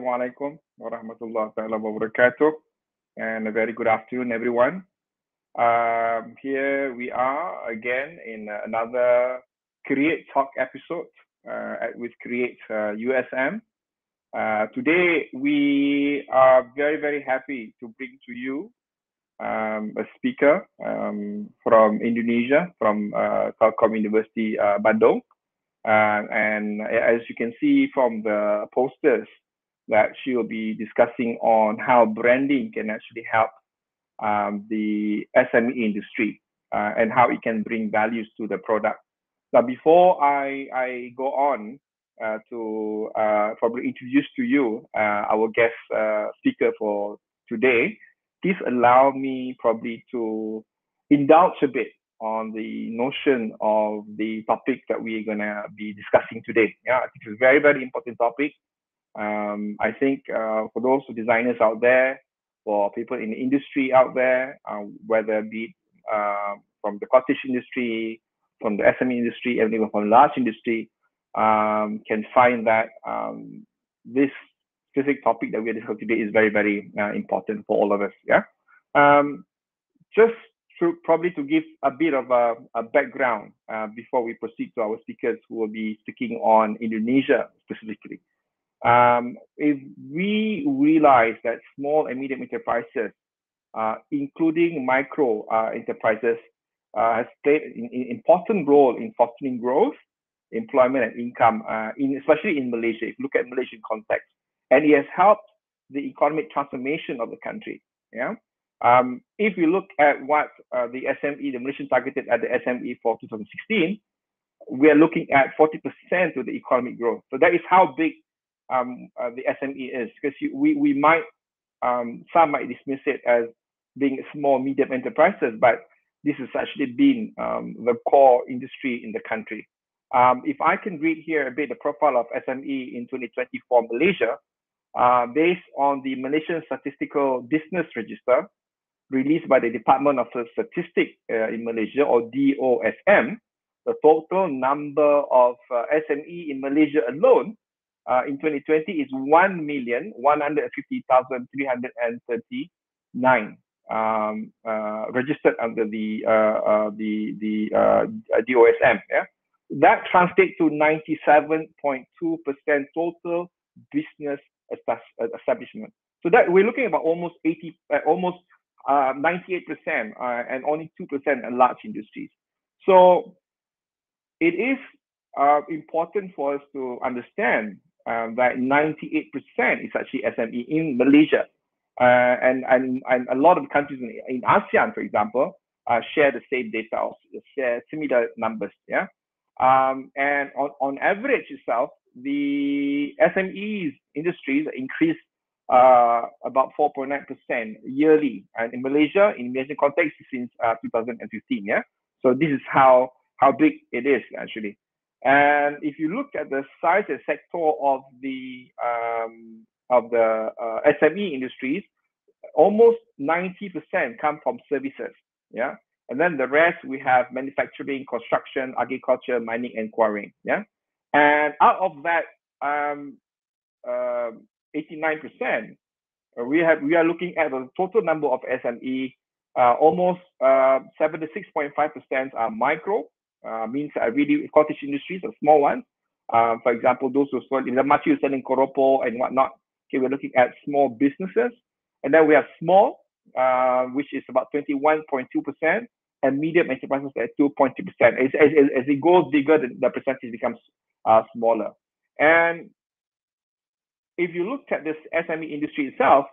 Assalamu alaikum wa wa barakatuh. And a very good afternoon, everyone. Um, here we are again in another Create Talk episode uh, with Create uh, USM. Uh, today, we are very, very happy to bring to you um, a speaker um, from Indonesia, from uh, Telkom University uh, Bandung. Uh, and as you can see from the posters that she will be discussing on how branding can actually help um, the SME industry uh, and how it can bring values to the product. Now, before I, I go on uh, to uh, probably introduce to you uh, our guest uh, speaker for today, please allow me probably to indulge a bit on the notion of the topic that we're going to be discussing today. Yeah, I think it's a very, very important topic um, I think uh, for those designers out there, for people in the industry out there, uh, whether be it uh, from the cottage industry, from the SME industry, and even from large industry, um, can find that um, this specific topic that we are discussing today is very, very uh, important for all of us. Yeah, um, just to, probably to give a bit of a, a background uh, before we proceed to our speakers who will be speaking on Indonesia specifically. Um, if we realize that small and medium enterprises, uh, including micro uh, enterprises, uh, has played an important role in fostering growth, employment, and income, uh, in, especially in Malaysia, if you look at Malaysian context. And it has helped the economic transformation of the country. Yeah. Um, if you look at what uh, the SME, the Malaysian targeted at the SME for 2016, we are looking at 40% of the economic growth. So that is how big um, uh, the SME is because you, we we might um, some might dismiss it as being small medium enterprises, but this has actually been um, the core industry in the country. Um, if I can read here a bit the profile of SME in 2024 Malaysia, uh, based on the Malaysian Statistical Business Register released by the Department of Statistics uh, in Malaysia or DOSM, the total number of uh, SME in Malaysia alone uh, in 2020 is 1,150,339 um, uh, registered under the uh, uh the the uh, DOSM. Yeah, that translates to 97.2% total business establishment. So that we're looking about almost 80, almost 98%, and only 2% in large industries. So it is important for us to understand um, that 98% is actually SME in Malaysia. Uh, and, and, and a lot of countries in, in ASEAN, for example, uh, share the same data or share similar numbers. Yeah. Um, and on, on average itself, the SMEs industries increased uh, about 4.9% yearly. And in Malaysia, in Malaysian context, since uh, 2015. Yeah. So this is how, how big it is actually. And if you look at the size and sector of the um, of the uh, SME industries, almost 90% come from services. Yeah. And then the rest we have manufacturing, construction, agriculture, mining, and quarrying. Yeah. And out of that, um, 89%, um, uh, we have we are looking at the total number of SME. Uh, almost 76.5% uh, are micro, uh, means uh, really cottage industries or small ones. Uh, for example, those who sell, in the much you're selling Koropo and whatnot. Okay, we're looking at small businesses. And then we have small, uh, which is about 21.2%, and medium enterprises at 2.2%. As, as, as it goes bigger, the, the percentage becomes uh, smaller. And if you looked at this SME industry itself,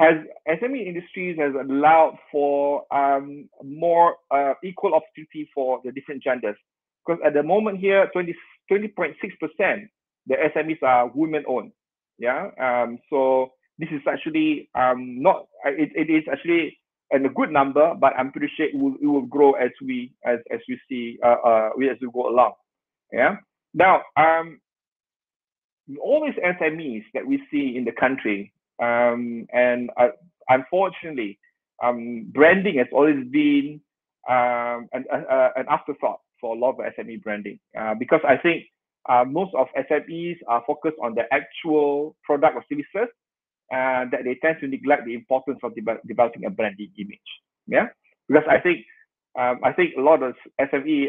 has SME industries has allowed for um, more uh, equal opportunity for the different genders. Because at the moment here, 20.6% the SMEs are women owned. Yeah. Um, so this is actually um, not, uh, it, it is actually and a good number, but I'm pretty sure it will, it will grow as we as as we see uh, uh as we go along. Yeah. Now, um, all these SMEs that we see in the country, um, and unfortunately, um, branding has always been um, an, an, afterthought for a lot of SME branding uh, because I think uh, most of SMEs are focused on the actual product or services uh, that they tend to neglect the importance of de- developing a branding image. Yeah, because I think um, I think a lot of SME,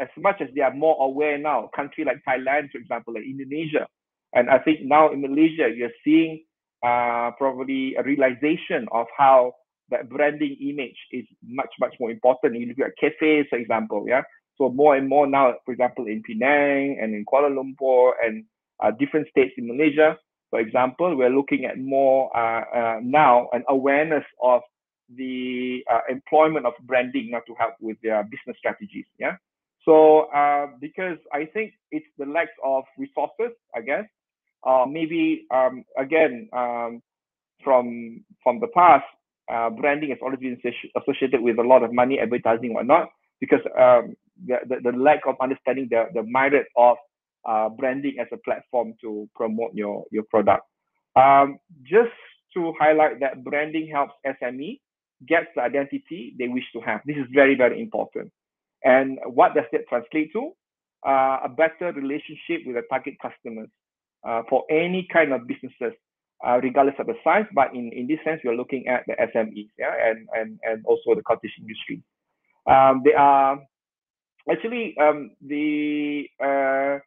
as much as they are more aware now, country like Thailand, for example, like Indonesia, and I think now in Malaysia you're seeing uh, probably a realization of how that branding image is much much more important. You look at cafes, for example, yeah. So more and more now, for example, in Penang and in Kuala Lumpur and uh, different states in Malaysia, for example, we're looking at more uh, uh now an awareness of the uh, employment of branding not to help with their business strategies, yeah. So because I think it's the lack of resources, I guess, uh, maybe um, again um, from from the past, uh, branding has always been associated with a lot of money, advertising, whatnot, because um, the, the, the, lack of understanding the, the merit of uh, branding as a platform to promote your, your product. Um, just to highlight that branding helps SME get the identity they wish to have. This is very, very important. And what does that translate to? Uh, a better relationship with the target customers uh, for any kind of businesses, uh, regardless of the size. But in, in this sense, we are looking at the SMEs yeah, and, and, and also the cottage industry. Um, they are actually um, the, uh,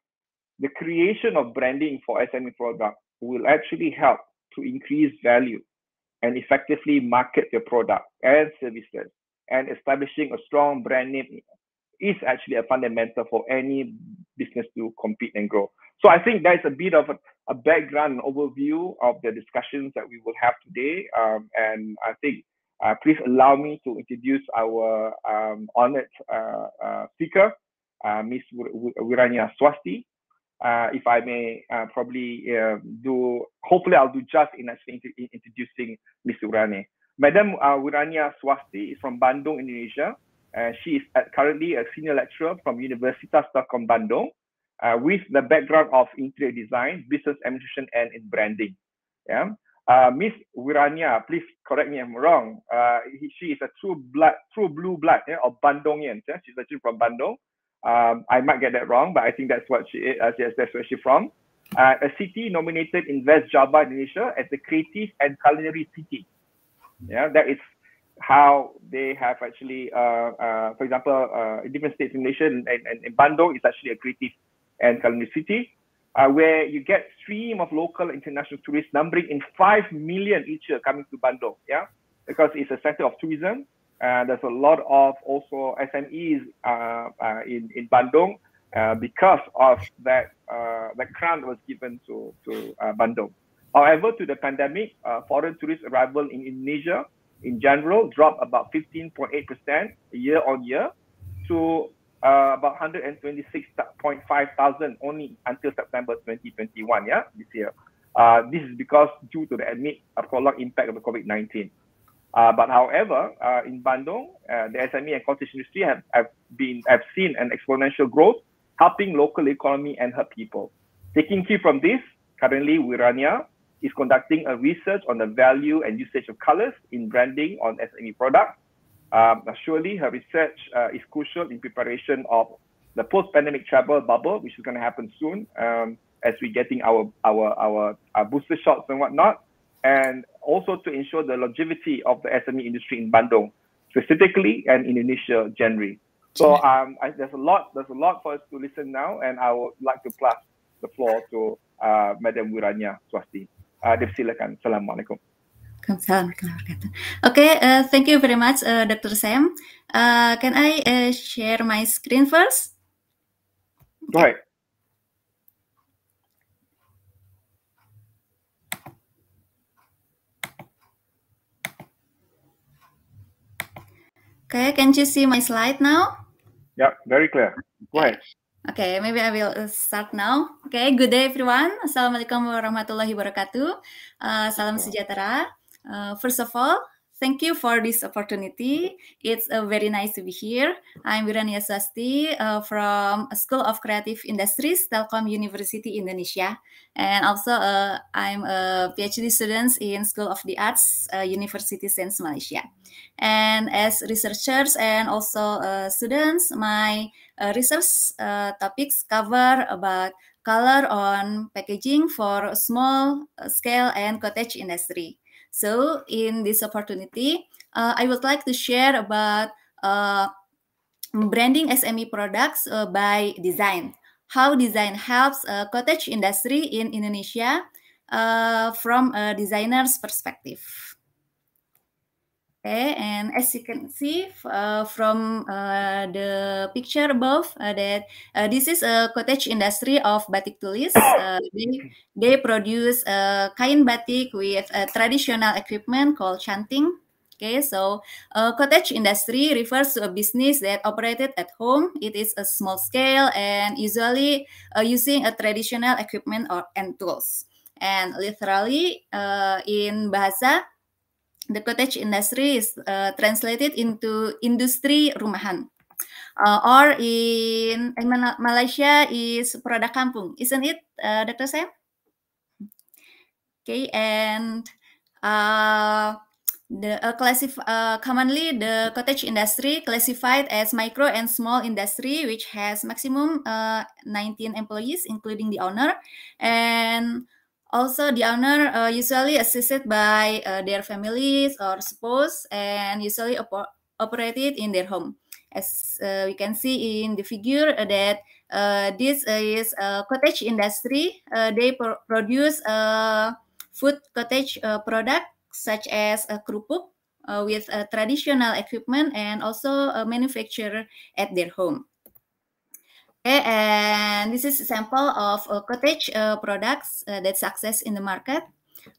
the creation of branding for SME product will actually help to increase value and effectively market your product and services and establishing a strong brand name is actually a fundamental for any business to compete and grow. So I think that's a bit of a, a background overview of the discussions that we will have today. Um, and I think uh, please allow me to introduce our um, honored uh, uh, speaker, uh, Ms. Wiranya Swasti. Uh, if I may uh, probably um, do, hopefully I'll do just in actually introducing Ms. Wiranya. Madam Wiranya Swasti is from Bandung, Indonesia. she is currently a senior lecturer from Universitas Telkom Bandung uh, with the background of interior design, business administration, and in branding. Yeah. Uh, Miss Wirania, please correct me if I'm wrong. Uh, he, she is a true blood, true blue blood, yeah, or Yeah? She's actually from Bandung. Um, I might get that wrong, but I think that's what she is. Uh, yes, that's where she's from. Uh, a city nominated in West Java, Indonesia, as the creative and culinary city. Yeah, that is how they have actually, uh, uh, for example, uh, different states in Indonesia and, and, and Bandung is actually a creative and Kalimni City, uh, where you get stream of local international tourists numbering in 5 million each year coming to Bandung, yeah? Because it's a centre of tourism. Uh, there's a lot of also SMEs uh, uh, in, in Bandung uh, because of that, uh, that grant was given to, to Bandung. However, to the pandemic, foreign tourist arrival in Indonesia in general dropped about 15.8% year on year to uh, about 126.5 thousand only until September 2021, yeah, this year. Uh, this is because due to the admit prolonged impact of the COVID-19. Uh, but however, uh, in Bandung, uh, the SME and cottage industry have, have been have seen an exponential growth, helping local economy and her people. Taking cue from this, currently Wirania is conducting a research on the value and usage of colors in branding on SME products um, surely her research uh, is crucial in preparation of the post-pandemic travel bubble, which is going to happen soon um, as we're getting our, our, our, our, uh, booster shots and whatnot, and also to ensure the longevity of the SME industry in Bandung, specifically and in Indonesia generally. So um, I, there's a lot there's a lot for us to listen now, and I would like to pass the floor to uh, Madam Wiranya Swasti. Uh, dipersilakan. Assalamualaikum. Waalaikumsalam warahmatullahi Okay, uh, eh, thank you very much, uh, eh, Dr. Sam. Uh, can I uh, share my screen first? Go ahead. Okay, can you see my slide now? Yeah, very clear. Go ahead. Okay, maybe I will start now. Okay, good day everyone. Assalamualaikum warahmatullahi wabarakatuh. Uh, salam sejahtera. Uh, first of all, thank you for this opportunity. It's uh, very nice to be here. I'm Wirania Swasti uh, from School of Creative Industries, Telkom University Indonesia. And also uh, I'm a PhD student in School of the Arts, uh, University Sains Malaysia. And as researchers and also uh, students, my uh, research uh, topics cover about color on packaging for small scale and cottage industry. So in this opportunity, uh, I would like to share about uh, branding SME products uh, by design. How design helps cottage industry in Indonesia uh, from a designer's perspective and as you can see uh, from uh, the picture above, uh, that uh, this is a cottage industry of batik tulis. Uh, they, they produce uh, kain batik with a traditional equipment called chanting. Okay, so cottage industry refers to a business that operated at home. It is a small scale and usually using a traditional equipment or and tools. And literally in bahasa the cottage industry is uh, translated into industri rumahan. Uh, or in, in Malaysia is produk kampung, isn't it, uh, Dr. Sam? Okay, and uh, the uh, classif uh, commonly the cottage industry classified as micro and small industry, which has maximum uh, 19 employees, including the owner, and Also, the owner uh, usually assisted by uh, their families or spouse and usually op operated in their home. As uh, we can see in the figure uh, that uh, this is a cottage industry. Uh, they produce food cottage product such as a kerupuk with traditional equipment and also manufacture at their home. Okay, and this is a sample of cottage uh, products uh, that success in the market.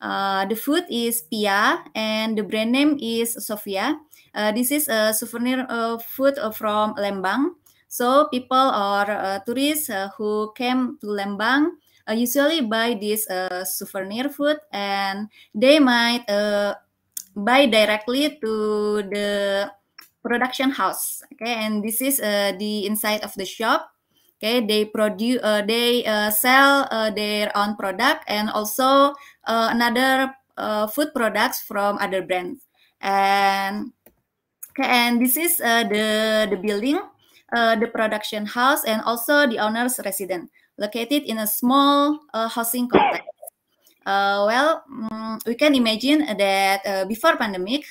Uh, the food is Pia, and the brand name is Sofia. Uh, this is a souvenir uh, food from Lembang. So people or tourists who came to Lembang usually buy this souvenir food, and they might buy directly to the production house. Okay, and this is the inside of the shop okay they produce uh, they uh, sell uh, their own product and also uh, another uh, food products from other brands and okay, and this is uh, the the building the production house and also the owner's residence located in a small housing complex well, um, we can imagine that before pandemic,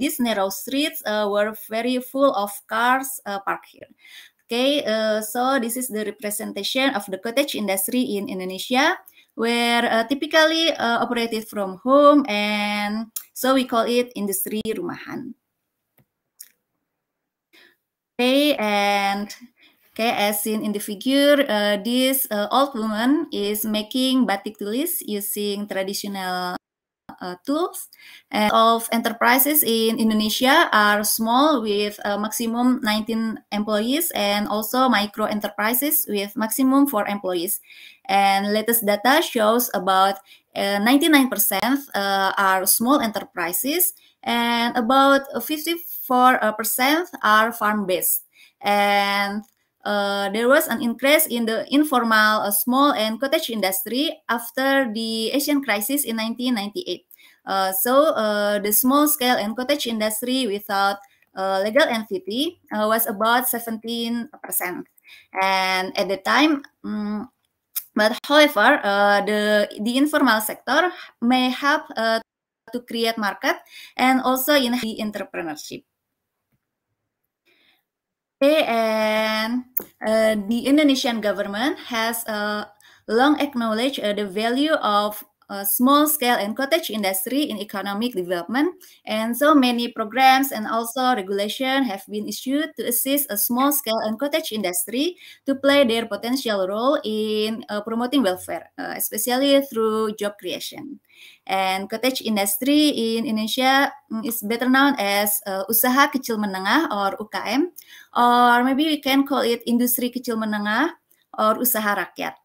these narrow streets were very full of cars parked here. Okay, uh, so this is the representation of the cottage industry in Indonesia, where uh, typically uh, operated from home, and so we call it industry rumahan. Okay, and okay, as seen in the figure, uh, this uh, old woman is making batik tulis using traditional Uh, tools. And of enterprises in Indonesia are small with uh, maximum 19 employees and also micro enterprises with maximum 4 employees. And latest data shows about 99% uh, are small enterprises and about 54% are farm-based. And uh, there was an increase in the informal uh, small and cottage industry after the Asian crisis in 1998. Uh, so uh, the small scale and cottage industry without uh, legal entity was about 17%. And at the time, um, but however, the, the informal sector may help to create market and also in the entrepreneurship. Okay, and uh, the Indonesian government has uh, long acknowledged uh, the value of uh, small scale and cottage industry in economic development. And so many programs and also regulation have been issued to assist a small scale and cottage industry to play their potential role in uh, promoting welfare, uh, especially through job creation. And cottage industry in Indonesia mm, is better known as uh, usaha kecil menengah or UKM, or maybe we can call it industri kecil menengah or usaha rakyat.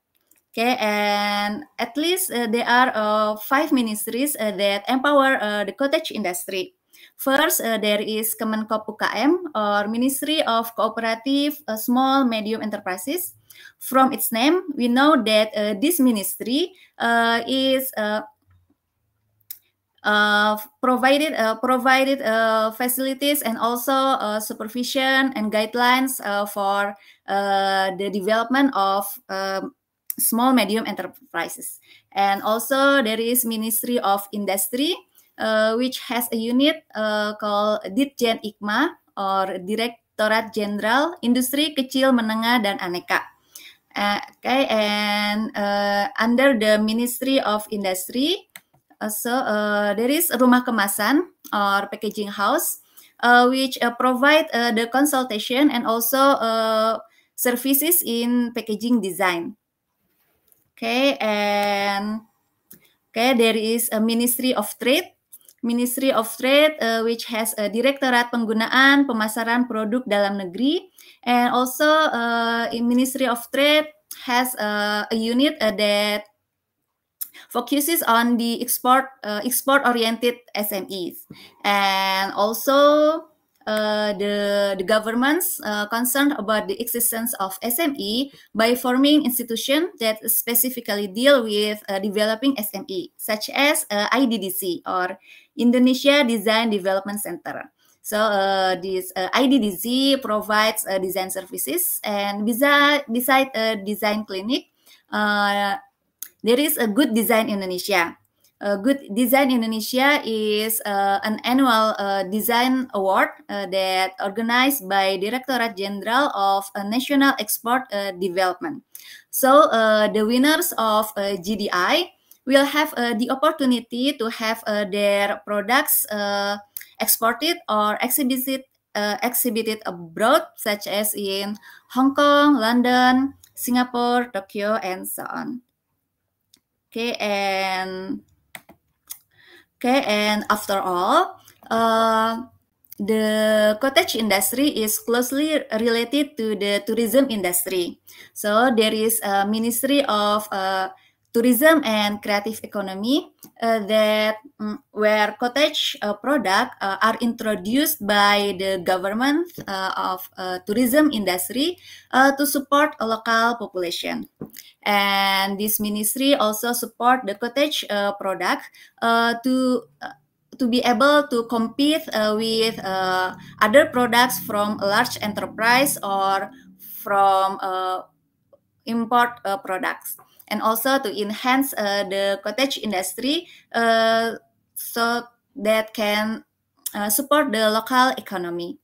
Okay, and at least uh, there are uh, five ministries uh, that empower uh, the cottage industry. First, uh, there is Kemenkop UKM or Ministry of Cooperative uh, Small Medium Enterprises. From its name, we know that this ministry is provided provided facilities and also supervision and guidelines for the development of um, small medium enterprises and also there is ministry of industry uh, which has a unit uh, called ditjen ikma or direktorat jenderal industri kecil menengah dan aneka uh, okay and uh, under the ministry of industry also uh, there is rumah kemasan or packaging house uh, which uh, provide uh, the consultation and also uh, services in packaging design Okay, and okay, there is a Ministry of Trade. Ministry of Trade, uh, which has a Direktorat Penggunaan Pemasaran Produk Dalam Negeri, and also uh, Ministry of Trade has uh, a unit uh, that focuses on the export uh, export oriented SMEs, and also uh, the, the government's uh, concerned about the existence of SME by forming institutions that specifically deal with uh, developing SME, such as uh, IDDC or Indonesia Design Development Center. So uh, this uh, IDDC provides design services, and beside, beside a design clinic, there is a Good Design Indonesia Good Design Indonesia is uh, an annual uh, design award uh, that organized by Directorate General of National Export Development. So the winners of GDI will have the opportunity to have their products exported or exhibited uh, exhibited abroad, such as in Hong Kong, London, Singapore, Tokyo, and so on. Okay, and Okay, and after all, uh, the cottage industry is closely related to the tourism industry. So there is a Ministry of uh, tourism and creative economy uh, that um, where cottage uh, product uh, are introduced by the government uh, of uh, tourism industry uh, to support a local population and this ministry also support the cottage product to to be able to compete with other products from large enterprise or from import products and also to enhance uh, the cottage industry uh, so that can uh, support the local economy.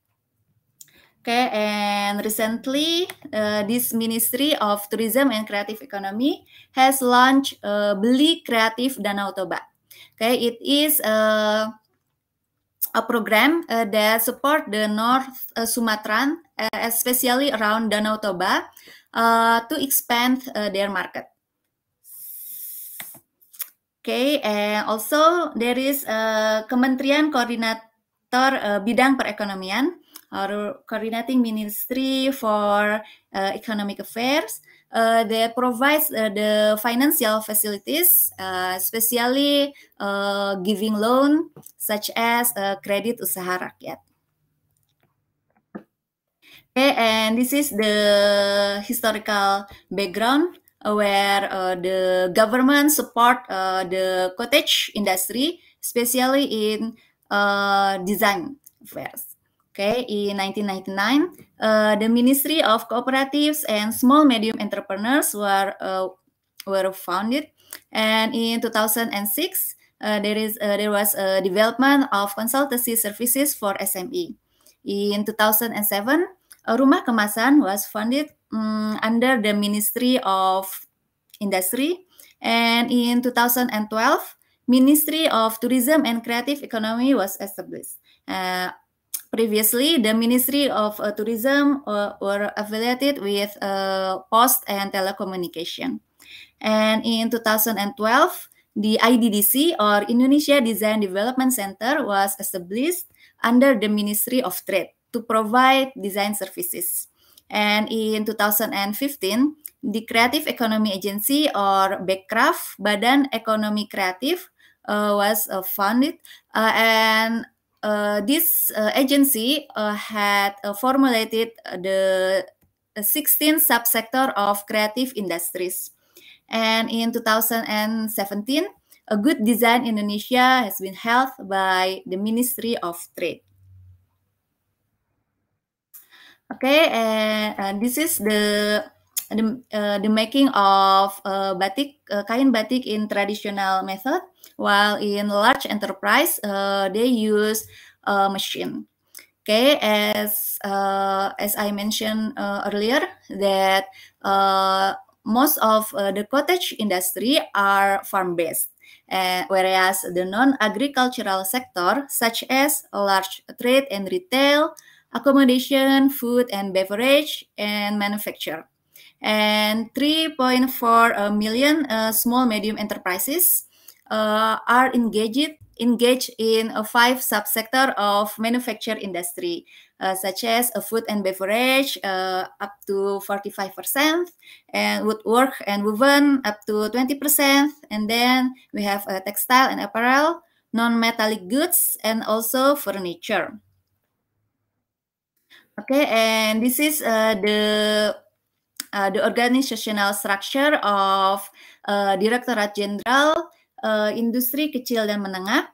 Okay, and recently, uh, this Ministry of Tourism and Creative Economy has launched uh, Beli Kreatif Danau Toba. Okay, it is a, uh, a program uh, that support the North uh, Sumatran, uh, especially around Danau Toba, uh, to expand uh, their market. Okay, and also there is uh, Kementerian Koordinator uh, Bidang Perekonomian or Coordinating Ministry for uh, Economic Affairs uh, that provides uh, the financial facilities, uh, especially uh, giving loan such as uh, credit usaha rakyat. Okay, and this is the historical background where uh, the government support uh, the cottage industry, especially in uh, design affairs. Okay, in 1999, uh, the Ministry of Cooperatives and Small Medium Entrepreneurs were uh, were founded, and in 2006, uh, there is uh, there was a development of consultancy services for SME. In 2007, Eh, rumah Kemasan was funded um, under the Ministry of Industry, and in 2012, Ministry of Tourism and Creative Economy was established. Uh, previously, the Ministry of uh, Tourism uh, were affiliated with Post and Telecommunication. And in 2012, the IDDC or Indonesia Design Development Center was established under the Ministry of Trade. to provide design services. And in 2015, the Creative Economy Agency or BECRAF, Badan Ekonomi Kreatif, uh, was uh, founded. Uh, and uh, this uh, agency uh, had formulated the 16 subsector of creative industries. And in 2017, a Good Design Indonesia has been held by the Ministry of Trade. Okay, and, and this is the the, uh, the making of uh, batik, uh, kain batik in traditional method, while in large enterprise uh, they use a machine. Okay, as uh, as I mentioned uh, earlier, that most of the cottage industry are farm based. whereas the non-agricultural sector, such as large trade and retail, accommodation, food and beverage, and manufacture. And 3.4 uh, million uh, small medium enterprises uh, are engaged engaged in a uh, five subsector of manufacture industry uh, such as a uh, food and beverage uh, up to 45% and woodwork and woven up to 20% and then we have uh, textile and apparel non-metallic goods and also furniture Okay, and this is uh, the uh, the organizational structure of uh, Direktorat Jenderal uh, Industri Kecil dan Menengah.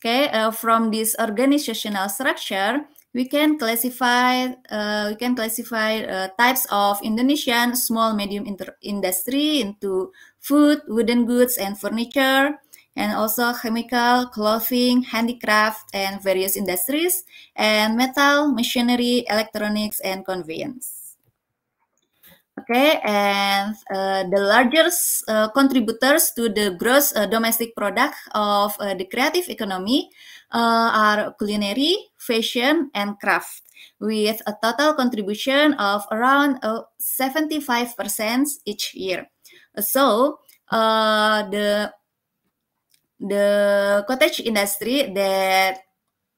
Okay, uh, from this organizational structure, we can classify uh, we can classify uh, types of Indonesian small medium industry into food, wooden goods, and furniture. and also chemical, clothing, handicraft, and various industries, and metal, machinery, electronics, and conveyance. Okay, and uh, the largest uh, contributors to the gross uh, domestic product of uh, the creative economy uh, are culinary, fashion, and craft, with a total contribution of around 75% uh, each year. So, the the cottage industry that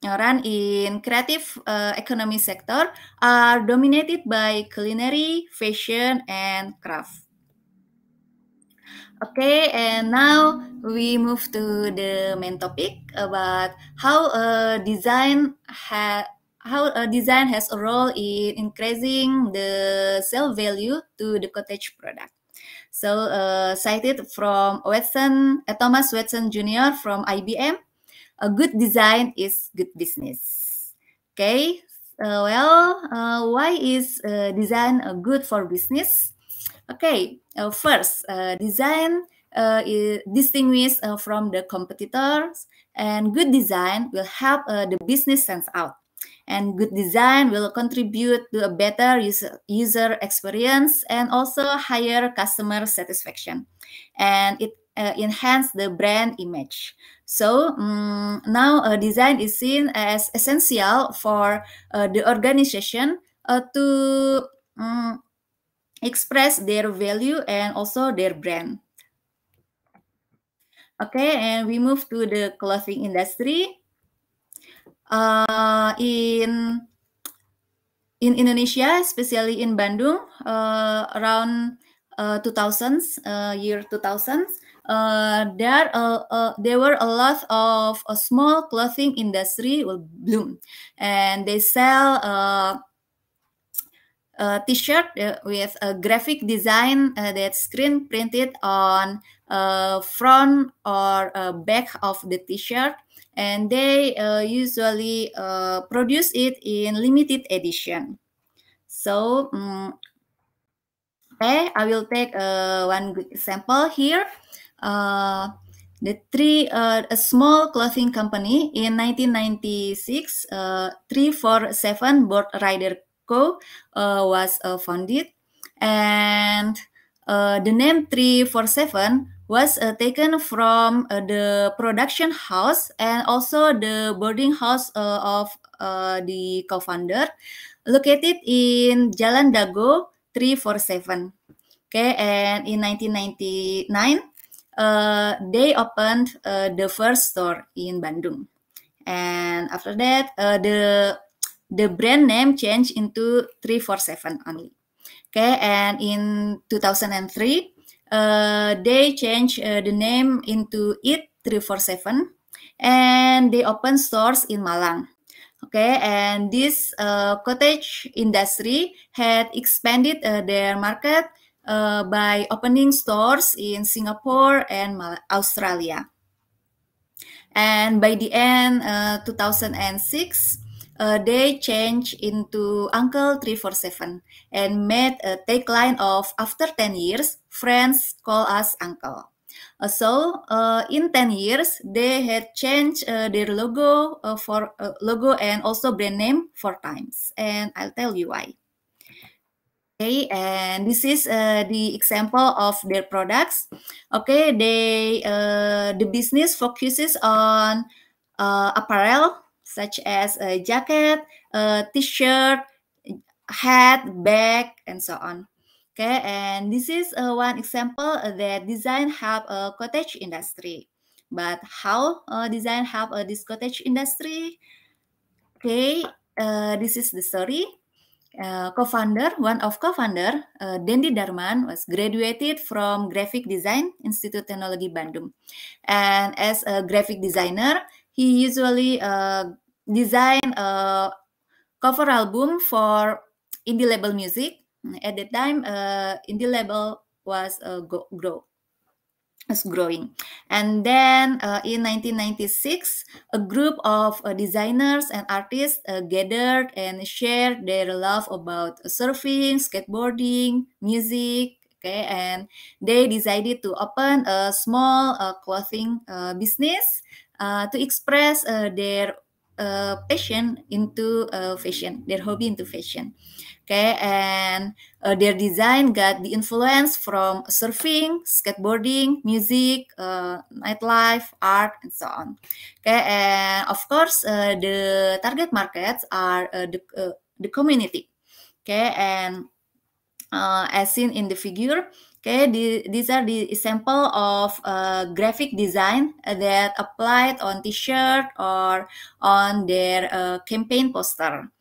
run in creative uh, economy sector are dominated by culinary, fashion, and craft. Okay, and now we move to the main topic about how a design ha how a design has a role in increasing the sale value to the cottage product. So uh, cited from Watson, uh, Thomas Watson Jr. from IBM, a good design is good business. Okay, uh, well, uh, why is uh, design good for business? Okay, first, design is distinguished from the competitors, and good design will help the business stands out and good design will contribute to a better user, user experience and also higher customer satisfaction and it uh, enhance the brand image so um, now uh, design is seen as essential for uh, the organization uh, to um, express their value and also their brand okay and we move to the clothing industry uh, in in Indonesia, especially in Bandung, uh, around uh, 2000s, uh, year 2000s, uh, eh, there uh, uh, there were a lot of a small clothing industry will bloom, and they sell. Uh, uh, t-shirt uh, with a graphic design uh, that's screen printed on uh, front or uh, back of the t-shirt and they uh, usually uh, produce it in limited edition. So um, okay, I will take uh, one example here. The three, uh, a small clothing company in 1996, uh, 347 Board Rider Co. Uh, was founded. And the name 347 was uh, taken from uh, the production house and also the boarding house uh, of uh, the co-founder located in Jalan Dago 347. Okay, and in 1999, uh, they opened uh, the first store in Bandung. And after that, the the brand name changed into 347 only. Okay, and in 2003, uh, they changed uh, the name into it 347 and they open stores in Malang. Okay, and this uh, cottage industry had expanded uh, their market uh, by opening stores in Singapore and Australia. And by the end uh, 2006, uh, they changed into Uncle 347 and made a tagline of after 10 years, Friends call us uncle. Uh, so uh, in 10 years, they had changed uh, their logo uh, for uh, logo and also brand name four times. And I'll tell you why. Okay, and this is uh, the example of their products. Okay, they the business focuses on apparel such as a jacket, a t-shirt, hat, bag, and so on. Okay, and this is uh, one example uh, that design help a uh, cottage industry. But how uh, design help uh, this cottage industry? Okay, uh, this is the story. Uh, co-founder, one of co-founder, uh, Dendi Darman, was graduated from Graphic Design Institute Technology Bandung. And as a graphic designer, he usually uh, design a uh, cover album for indie label music at that time, uh, indie label was uh, go- grow was growing. And then uh, in 1996, a group of uh, designers and artists uh, gathered and shared their love about surfing, skateboarding, music. Okay, and they decided to open a small uh, clothing uh, business uh, to express their passion into fashion, their hobby into fashion okay and uh, their design got the influence from surfing skateboarding music uh, nightlife art and so on okay and of course uh, the target markets are uh, the, uh, the community okay and uh, as seen in the figure okay the, these are the example of graphic design that applied on t-shirt or on their campaign poster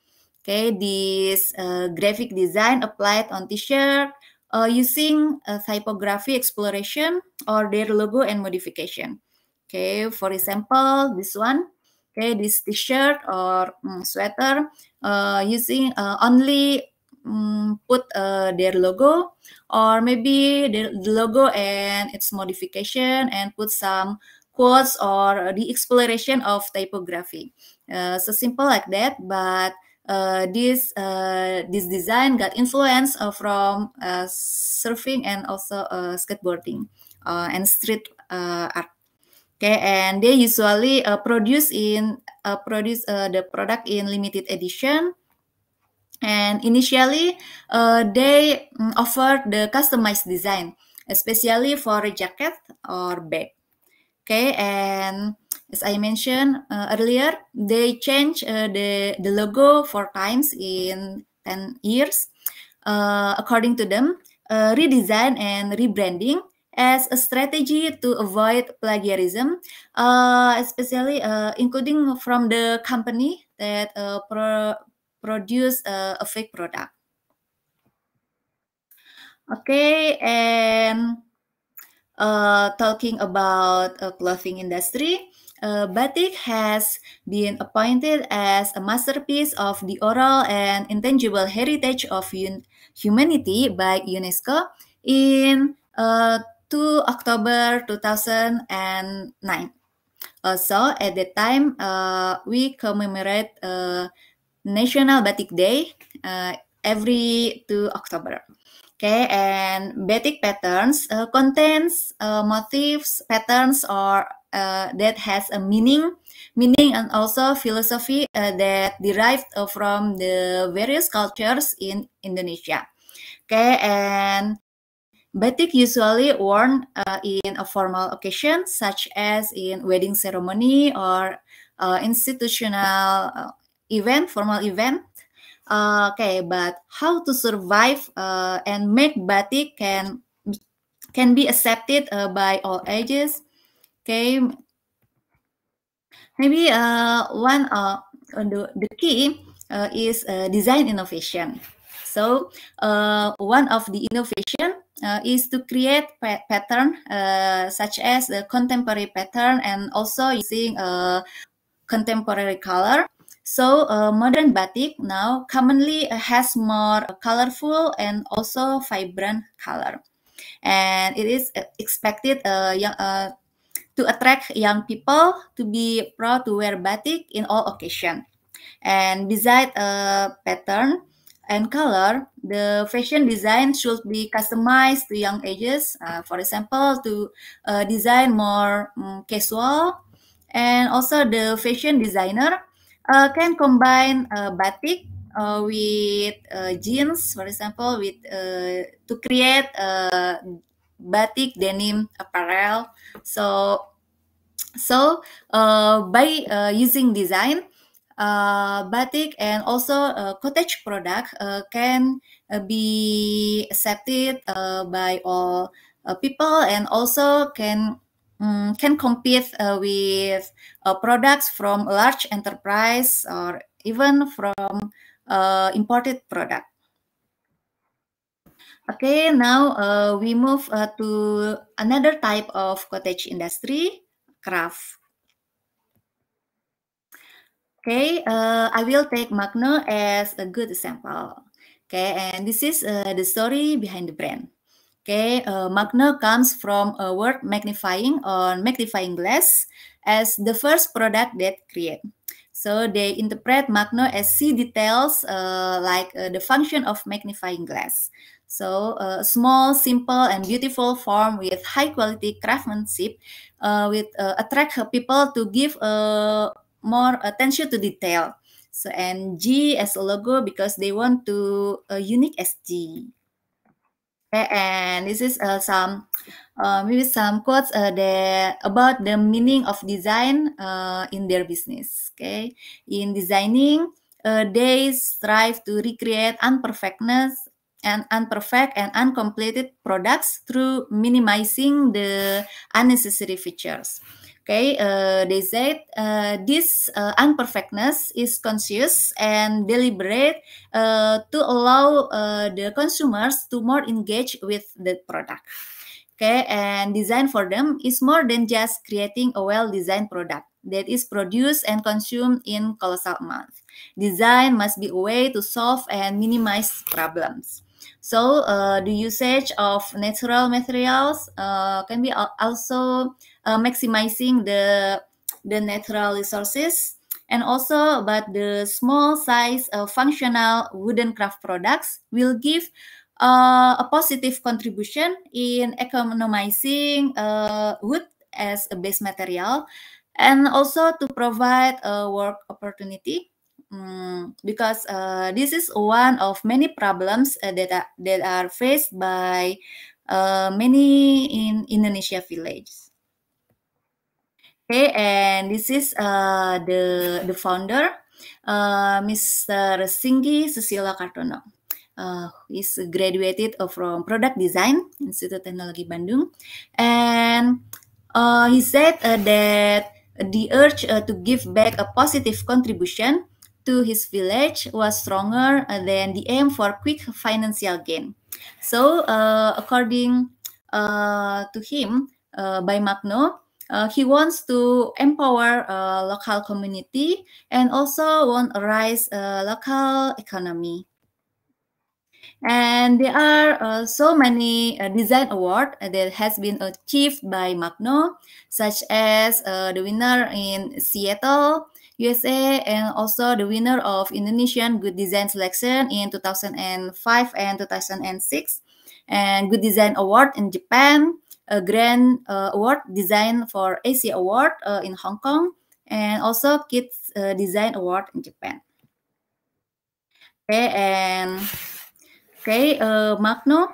Okay, this uh, graphic design applied on t-shirt uh, using uh, typography exploration or their logo and modification. Okay, for example, this one. Okay, this t-shirt or um, sweater uh, using uh, only um, put uh, their logo or maybe the logo and its modification and put some quotes or the exploration of typography. Uh, so simple like that, but uh, this uh, this design got influence uh, from uh, surfing and also uh, skateboarding uh, and street uh, art. Okay, and they usually uh, produce in uh, produce uh, the product in limited edition. And initially, uh, they mm, offer the customized design, especially for a jacket or bag. Okay, and as I mentioned uh, earlier, they change uh, the, the logo four times in 10 years. Uh, according to them, uh, redesign and rebranding as a strategy to avoid plagiarism, uh, especially uh, including from the company that pro produce a fake product. Okay, and uh, talking about uh, clothing industry, uh, batik has been appointed as a masterpiece of the oral and intangible heritage of un- humanity by UNESCO in uh, 2 October 2009. Also, at that time, uh, we commemorate uh, National Batik Day uh, every 2 October. Okay, and batik patterns uh, contains uh, motifs, patterns, or uh, that has a meaning, meaning and also philosophy uh, that derived from the various cultures in Indonesia. Okay, and batik usually worn uh, in a formal occasion such as in wedding ceremony or uh, institutional uh, event, formal event. Uh, okay, but how to survive and make batik can can be accepted by all ages Okay. Maybe uh, one uh, of the, the key uh, is uh, design innovation. So uh, one of the innovation uh, is to create pa pattern uh, such as the contemporary pattern and also using a uh, contemporary color. So uh, modern batik now commonly has more colorful and also vibrant color. And it is expected young, to attract young people to be proud to wear batik in all occasion. And beside a pattern and color, the fashion design should be customized to young ages. Uh, for example, to uh, design more um, casual. And also the fashion designer uh, can combine uh, batik uh, with uh, jeans, for example, with uh, to create uh, batik, denim, apparel. So, so uh, by uh, using design, uh, batik and also uh, cottage product uh, can uh, be accepted by all people and also can um, can compete with products from large enterprise or even from imported product. Okay, now uh, we move uh, to another type of cottage industry, craft. Okay, uh, I will take Magno as a good example. Okay, and this is uh, the story behind the brand. Okay, uh, Magno comes from a word magnifying or magnifying glass as the first product that create. So they interpret Magno as see details uh, like uh, the function of magnifying glass. So a small, simple, and beautiful form with high quality craftsmanship uh, with uh, attract people to give uh, more attention to detail. So and G as a logo because they want to uh, unique as G. Okay, and this is uh, some uh, maybe some quotes uh, the, about the meaning of design uh, in their business. Okay, in designing, uh, they strive to recreate imperfectness and unperfect and uncompleted products through minimizing the unnecessary features. Okay, uh, they said uh, this uh, unperfectness is conscious and deliberate uh, to allow uh, the consumers to more engage with the product. Okay, and design for them is more than just creating a well-designed product that is produced and consumed in colossal amounts. Design must be a way to solve and minimize problems. So the uh, usage of natural materials uh, can be also uh, maximizing the the natural resources and also about the small size uh, functional wooden craft products will give uh, a positive contribution in economizing uh, wood as a base material and also to provide a work opportunity um, because uh, this is one of many problems uh, that are, that are faced by uh, many in Indonesia villages. Okay, and this is uh, the the founder, uh, Mr. Singgi Susila Kartono. Uh, is graduated from Product Design Institute Technology Bandung, and uh, he said uh, that the urge uh, to give back a positive contribution to his village was stronger uh, than the aim for quick financial gain. So, uh, according uh, to him, uh, by Magno, uh, he wants to empower uh, local community and also want to rise local economy. And there are so many design award that has been achieved by Magno, such as the winner in Seattle, USA and also the winner of Indonesian Good Design Selection in 2005 and 2006 and Good Design Award in Japan, a Grand uh, Award Design for AC Award uh, in Hong Kong, and also Kids uh, Design Award in Japan. Okay, and okay, uh, Magno,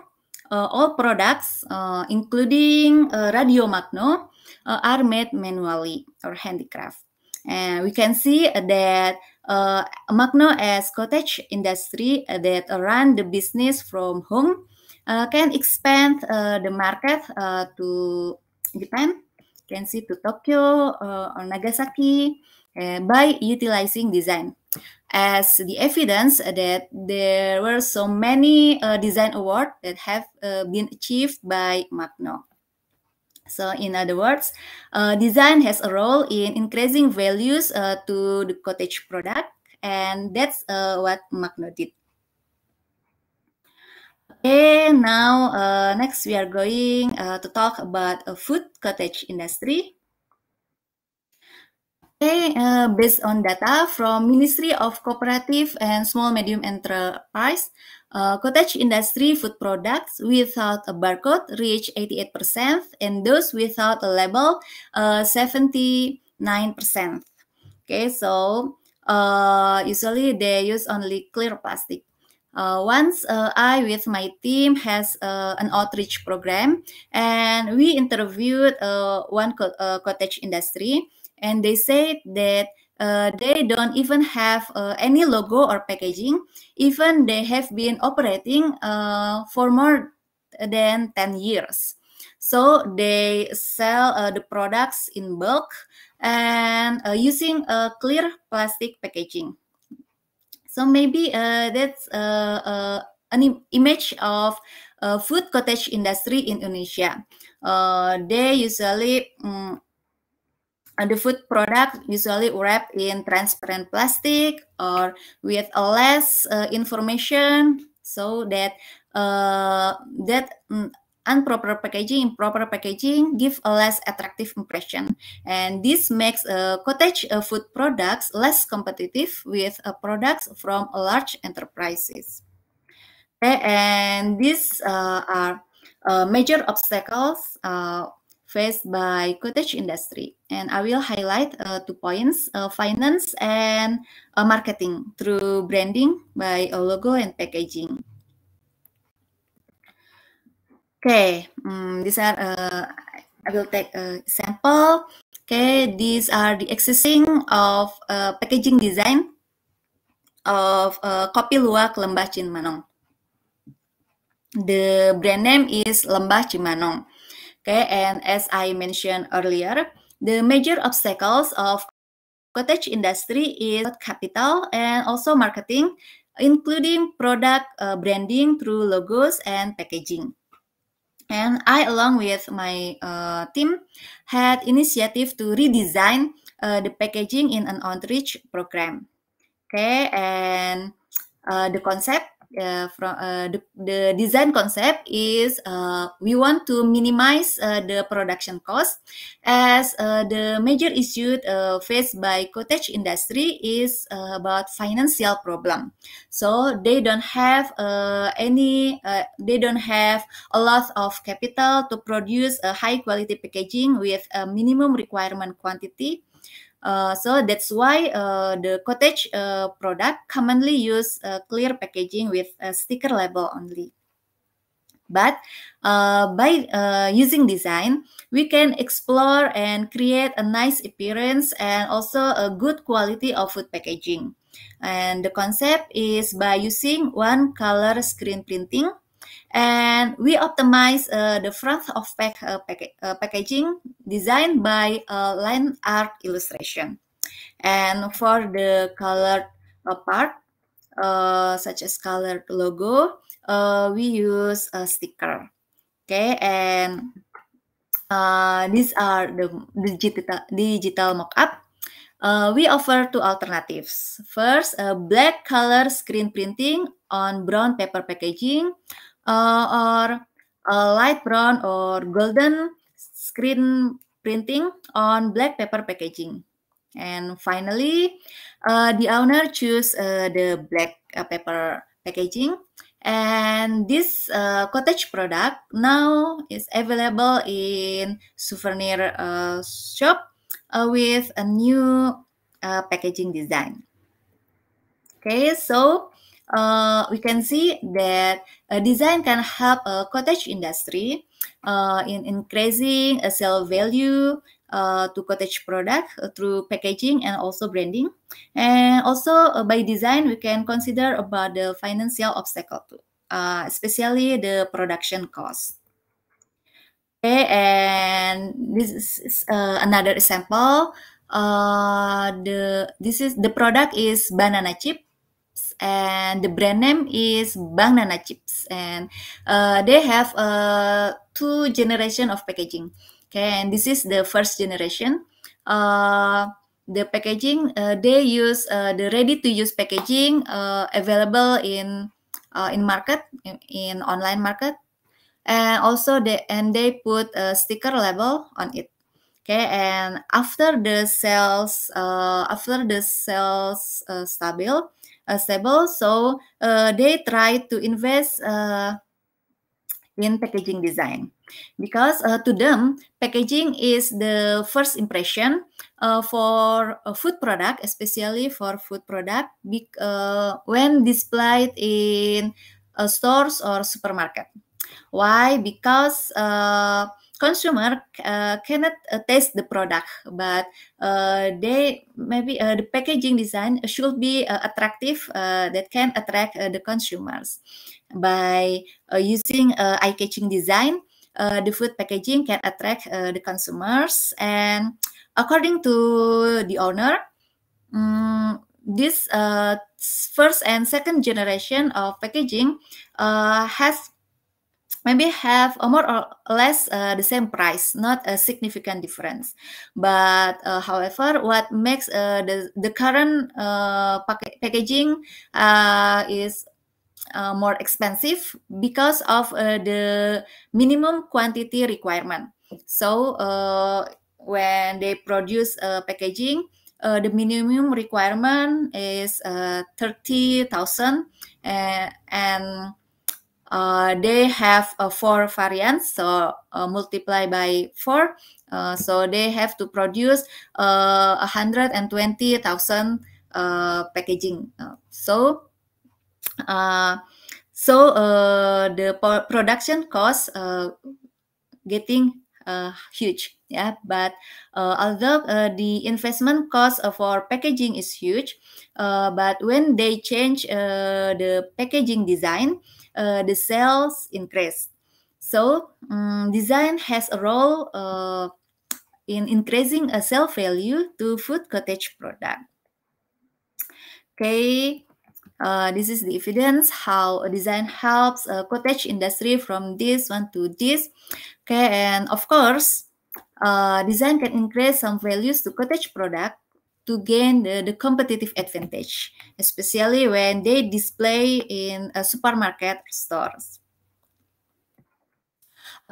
uh, all products, uh, including Radio Magno, are made manually or handicraft. And we can see that uh, Magno as cottage industry uh, that run the business from home uh, can expand uh, the market uh, to Japan, can see to Tokyo uh, or Nagasaki uh, by utilizing design. As the evidence that there were so many design awards that have been achieved by Magno. So in other words, uh, design has a role in increasing values uh, to the cottage product, and that's uh, what Magno did. Okay, now uh, next we are going uh, to talk about a food cottage industry. Okay, uh, based on data from Ministry of Cooperative and Small Medium Enterprise, uh, cottage industry food products without a barcode reach 88% and those without a label uh, 79%. Okay, so uh, usually they use only clear plastic. Uh, once uh, I with my team has uh, an outreach program, and we interviewed uh, one co uh, cottage industry, and they said that uh, they don't even have uh, any logo or packaging. Even they have been operating uh, for more than 10 years. So they sell uh, the products in bulk and uh, using a clear plastic packaging. So maybe uh, that's uh, uh an image of uh, food cottage industry in Indonesia. Uh, they usually um, And the food product usually wrapped in transparent plastic or with less uh, information so that uh, that um, improper packaging, improper packaging give a less attractive impression. And this makes uh, cottage uh, food products less competitive with uh, products from large enterprises. And these uh, are uh, major obstacles uh, faced by cottage industry. And I will highlight uh, two points, uh, finance and uh, marketing through branding by a uh, logo and packaging. Okay, um, these are, uh, I will take a sample. Okay, these are the existing of uh, packaging design of uh, Kopi Luwak Lembah Cimanong. The brand name is Lembah Cimanong. Okay, and as I mentioned earlier, the major obstacles of cottage industry is capital and also marketing, including product uh, branding through logos and packaging. And I, along with my uh, team, had initiative to redesign uh, the packaging in an outreach program. Okay, and uh, the concept uh, from uh, the, the design concept is uh, we want to minimize uh, the production cost as uh, the major issue uh, faced by cottage industry is uh, about financial problem so they don't have uh, any uh, they don't have a lot of capital to produce a high quality packaging with a minimum requirement quantity uh, so that's why uh, the cottage uh, product commonly use uh, clear packaging with a sticker label only. But uh, by using design, we can explore and create a nice appearance and also a good quality of food packaging. And the concept is by using one color screen printing and we optimize uh, the front of pack, uh, pack uh, packaging designed by uh, line art illustration and for the colored uh, part uh, such as colored logo uh, we use a sticker okay and uh, these are the digital digital up uh, we offer two alternatives. First, a black color screen printing on brown paper packaging uh, or a light brown or golden screen printing on black paper packaging. And finally, uh, the owner choose uh, the black uh, paper packaging. And this uh, cottage product now is available in souvenir uh, shop with a new packaging design. Okay, so uh, we can see that uh, design can help a cottage industry uh, in increasing a sale value uh, to cottage product uh, through packaging and also branding. And also by design, we can consider about the financial obstacle too, especially the production cost. Okay, and this is another example. the this is the product is banana chip and the brand name is Bang Nana Chips, and uh, they have uh, two generation of packaging. Okay, and this is the first generation. Uh, the packaging uh, they use uh, the ready-to-use packaging uh, available in uh, in market in, in online market, and also they and they put a sticker label on it okay and after the sales uh, after the sales uh, stable Uh, stable. So uh, they try to invest uh, in packaging design because uh, to them packaging is the first impression uh, for a food product especially for food product uh, when displayed in stores or supermarket Why? Because uh, consumer uh, cannot uh, taste the product, but uh, they maybe uh, the packaging design should be uh, attractive that can attract the consumers. By using eye-catching design, the food packaging can attract the consumers. And according to the owner, um, this uh, first and second generation of packaging uh, has maybe have a more or less uh, the same price, not a significant difference. But uh, however, what makes uh, the, the current uh, pack packaging uh, is uh, more expensive because of the minimum quantity requirement. So when they produce packaging, the minimum requirement is 30,000 and uh, they have uh, four variants, so uh, multiply by four. Uh, so they have to produce uh, 120,000 uh, packaging. so so the production cost getting huge, yeah. But although the investment cost for packaging is huge, but when they change the packaging design, uh, the sales increase. So um, design has a role uh, in increasing a sale value to food cottage product. Okay, uh, this is the evidence how a design helps a cottage industry from this one to this. Okay, and of course, uh, design can increase some values to cottage product to gain the, the competitive advantage, especially when they display in a uh, supermarket stores.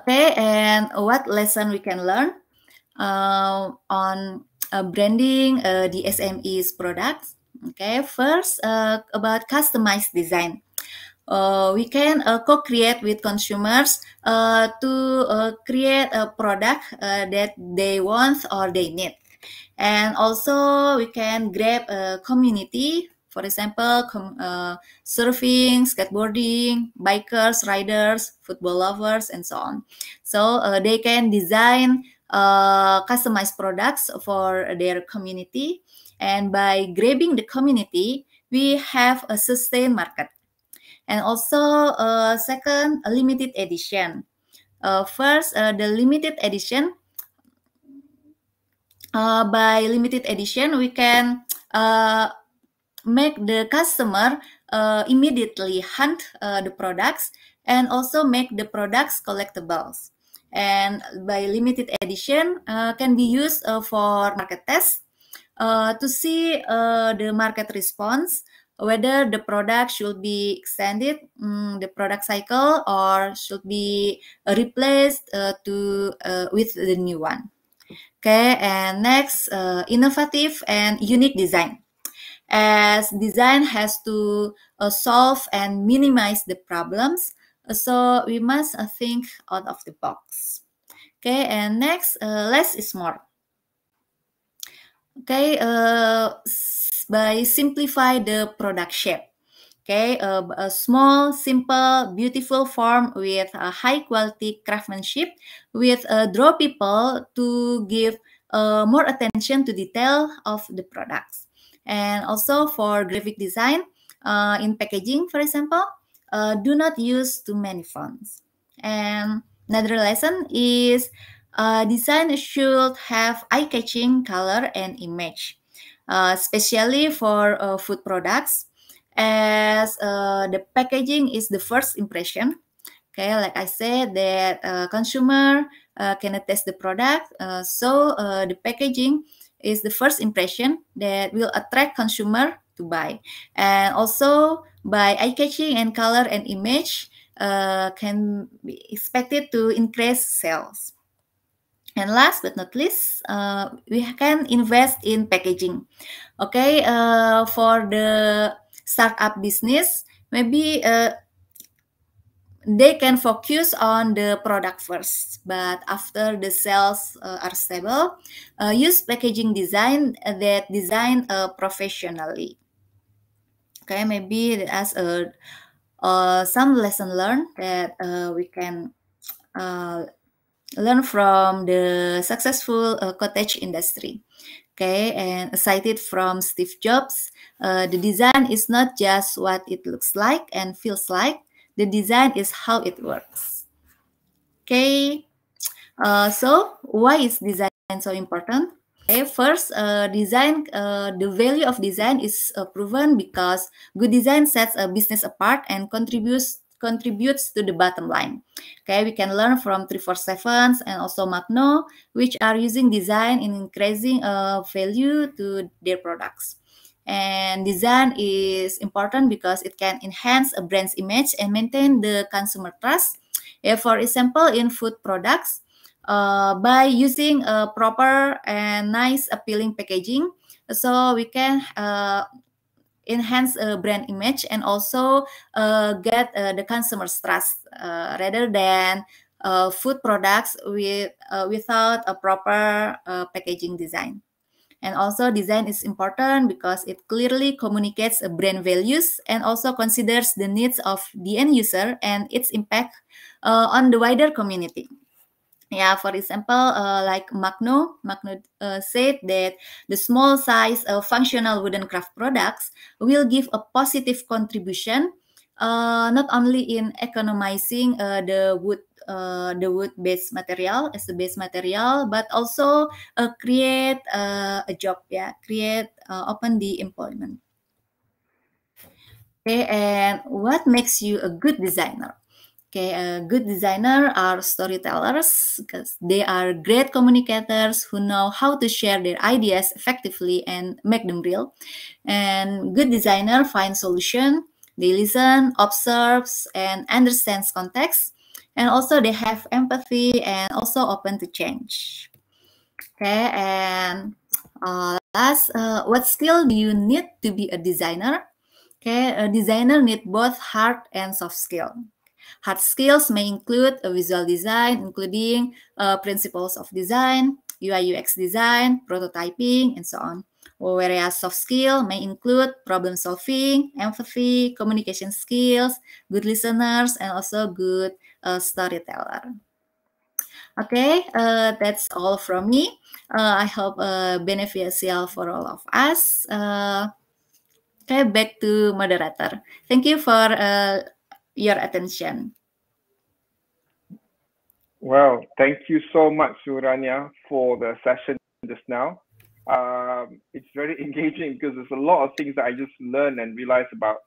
Okay, and what lesson we can learn uh, on uh, branding uh, the SME's products? Okay, first uh, about customized design. Uh, we can uh, co-create with consumers uh, to uh, create a product uh, that they want or they need. And also we can grab a community, for example, com uh, surfing, skateboarding, bikers, riders, football lovers, and so on. So uh, they can design uh, customized products for their community. And by grabbing the community, we have a sustained market. And also, uh, second, a limited edition. Uh, first, uh, the limited edition uh, by limited edition, we can uh, make the customer uh, immediately hunt uh, the products and also make the products collectibles. And by limited edition uh, can be used uh, for market test uh, to see uh, the market response, whether the product should be extended, mm, the product cycle, or should be replaced uh, to uh, with the new one. Okay, and next, uh, innovative and unique design. As design has to uh, solve and minimize the problems, uh, so we must uh, think out of the box. Okay, and next, uh, less is more. Okay, uh, by simplify the product shape okay a, a, small simple beautiful form with a high quality craftsmanship with uh, draw people to give uh, more attention to detail of the products and also for graphic design uh, in packaging for example uh, do not use too many fonts and another lesson is uh, design should have eye-catching color and image especially for food products as uh, the packaging is the first impression. Okay, like I said, that uh, consumer uh, can test the product, uh, so uh, the packaging is the first impression that will attract consumer to buy. And also by eye-catching and color and image uh, can be expected to increase sales. And last but not least, we can invest in packaging. Okay, for the startup business, maybe uh, they can focus on the product first. But after the sales uh, are stable, uh, use packaging design that design uh, professionally. Okay, maybe as a uh, some lesson learned that uh, we can learn from the successful cottage industry okay and cited from steve jobs uh, the design is not just what it looks like and feels like the design is how it works okay uh, so why is design so important okay first uh, design uh, the value of design is uh, proven because good design sets a business apart and contributes contributes to the bottom line. Okay, we can learn from 347s and also Magno, which are using design in increasing uh, value to their products. And design is important because it can enhance a brand's image and maintain the consumer trust. Yeah, for example, in food products, uh, by using a proper and nice appealing packaging, so we can uh, enhance a brand image and also uh, get uh, the consumer's trust uh, rather than uh, food products with uh, without a proper packaging design. And also design is important because it clearly communicates brand values and also considers the needs of the end user and its impact on the wider community. Yeah, for example, uh, like Magno, Magno uh, said that the small size of functional wooden craft products will give a positive contribution, uh, not only in economizing uh, the wood, uh, the wood-based material as the base material, but also uh, create a job. Yeah, create open the employment. Okay, and what makes you a good designer? Okay, good designer are storytellers because they are great communicators who know how to share their ideas effectively and make them real. And good designer find solution. They listen, observes, and understands context. And also they have empathy and also open to change. Okay, and uh, last, uh, what skill do you need to be a designer? Okay, a designer need both hard and soft skill. Hard skills may include visual design, including uh, principles of design, UI UX design, prototyping, and so on. Whereas soft skill may include problem solving, empathy, communication skills, good listeners, and also good uh, storyteller. Okay, uh, that's all from me. Uh, I hope uh, beneficial for all of us. Uh, okay, back to moderator. Thank you for uh, your attention. Well, thank you so much, Suranya, for the session just now. Um, it's very engaging because there's a lot of things that I just learned and realized about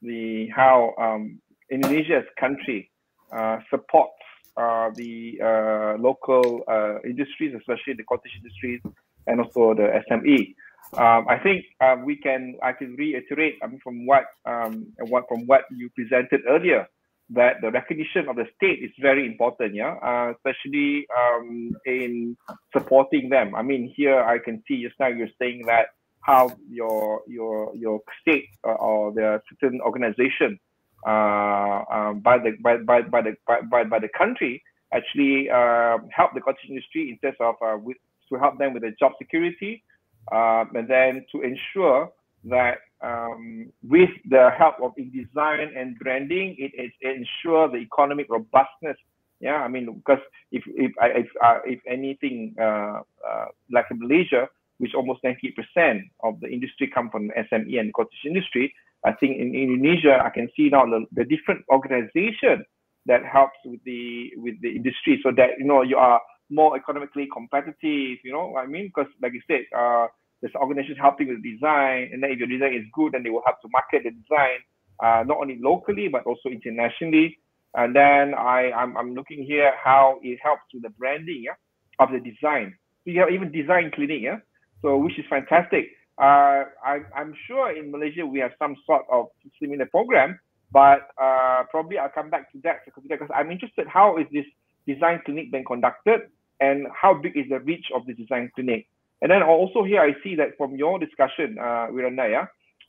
the how um, Indonesia as country uh, supports uh, the uh, local uh, industries, especially the cottage industries and also the SME. Um, I think um, we can. I can reiterate. I mean, from what um, what from what you presented earlier, that the recognition of the state is very important. Yeah, uh, especially um, in supporting them. I mean, here I can see just now you're saying that how your your your state uh, or the certain organization uh, um, by the by by by the by, by, the country actually uh, help the cottage industry in terms of uh, with, to help them with the job security um, and then to ensure that um, with the help of design and branding, it, it, ensure the economic robustness. Yeah, I mean, because if if if, uh, if anything, uh, uh, like Malaysia, which almost 90% of the industry come from SME and cottage industry, I think in Indonesia, I can see now the, the different organization that helps with the with the industry, so that you know you are more economically competitive. You know what I mean? Because like you said, uh, there's organizations helping with design, and then if your design is good, then they will help to market the design, uh, not only locally but also internationally. And then I I'm, I'm looking here how it helps with the branding yeah, of the design. We have even design clinic yeah, so which is fantastic. Uh, I, I'm sure in Malaysia we have some sort of similar program, but uh, probably I'll come back to that because I'm interested how is this design clinic being conducted and how big is the reach of the design clinic? And then also here I see that from your discussion, uh, Viranda,